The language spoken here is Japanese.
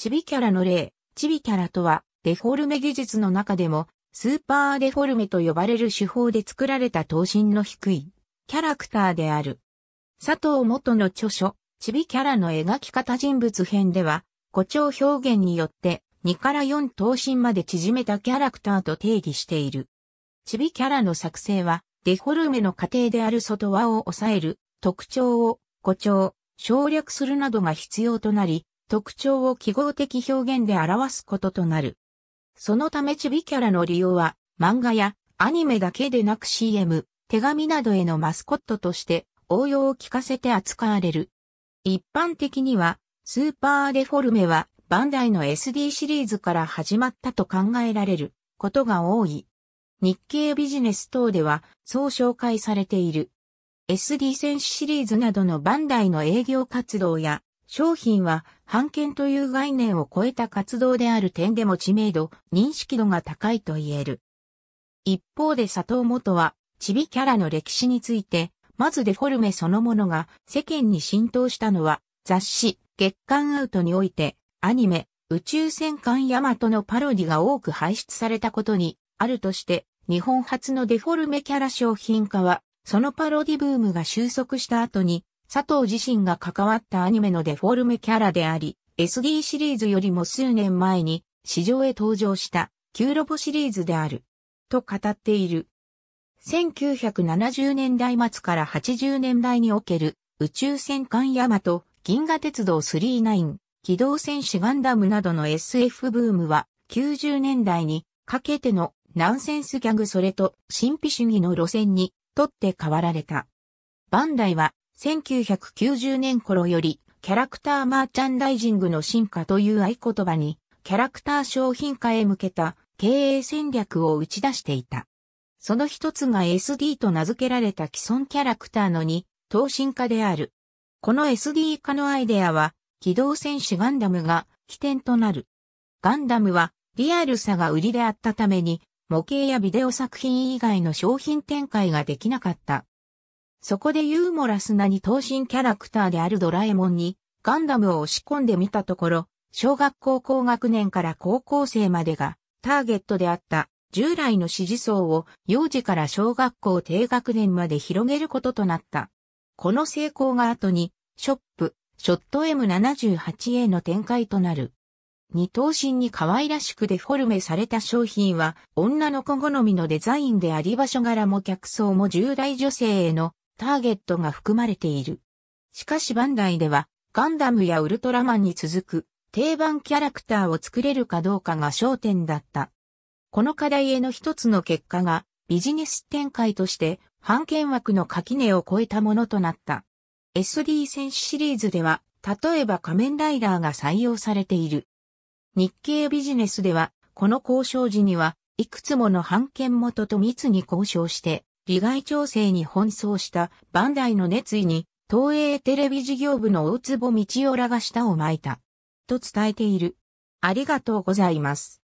チビキャラの例、チビキャラとは、デフォルメ技術の中でも、スーパーデフォルメと呼ばれる手法で作られた等身の低い、キャラクターである。佐藤元の著書、チビキャラの描き方人物編では、誇張表現によって、2から4等身まで縮めたキャラクターと定義している。チビキャラの作成は、デフォルメの過程である外輪を抑える、特徴を誇張、省略するなどが必要となり、特徴を記号的表現で表すこととなる。そのためチビキャラの利用は漫画やアニメだけでなく CM、手紙などへのマスコットとして応用を聞かせて扱われる。一般的にはスーパーデフォルメはバンダイの SD シリーズから始まったと考えられることが多い。日経ビジネス等ではそう紹介されている。SD 戦士シリーズなどのバンダイの営業活動や商品は版権という概念を超えた活動である点でも知名度、認識度が高いと言える。一方で佐藤元は、チビキャラの歴史について、まずデフォルメそのものが世間に浸透したのは、雑誌、月刊アウトにおいて、アニメ、宇宙戦艦ヤマトのパロディが多く排出されたことに、あるとして、日本初のデフォルメキャラ商品化は、そのパロディブームが収束した後に、佐藤自身が関わったアニメのデフォルメキャラであり、SD シリーズよりも数年前に市場へ登場した旧ロボシリーズである、と語っている。1970年代末から80年代における宇宙戦艦ヤマト、銀河鉄道39、機動戦士ガンダムなどの SF ブームは90年代にかけてのナンセンスギャグそれと神秘主義の路線にとって変わられた。バンダイは1990年頃より、キャラクターマーチャンダイジングの進化という合言葉に、キャラクター商品化へ向けた経営戦略を打ち出していた。その一つが SD と名付けられた既存キャラクターの2、等身化である。この SD 化のアイデアは、機動戦士ガンダムが起点となる。ガンダムはリアルさが売りであったために、模型やビデオ作品以外の商品展開ができなかったそこでユーモラスな二等身キャラクターであるドラえもんにガンダムを押し込んでみたところ、小学校高学年から高校生までがターゲットであった従来の支持層を幼児から小学校低学年まで広げることとなった。この成功が後にショップ、ショット M78A の展開となる。二等身に可愛らしくデフォルメされた商品は女の子好みのデザインであり場所柄も客層も従来女性へのターゲットが含まれている。しかしバンダイでは、ガンダムやウルトラマンに続く定番キャラクターを作れるかどうかが焦点だった。この課題への一つの結果が、ビジネス展開として、版権枠の垣根を超えたものとなった。SD 戦士シリーズでは、例えば仮面ライダーが採用されている。日経ビジネスでは、この交渉時には、いくつもの版権元と密に交渉して、利害調整に奔走したバンダイの熱意に、東映テレビ事業部の大坪道夫らが舌を巻いた。と伝えている。ありがとうございます。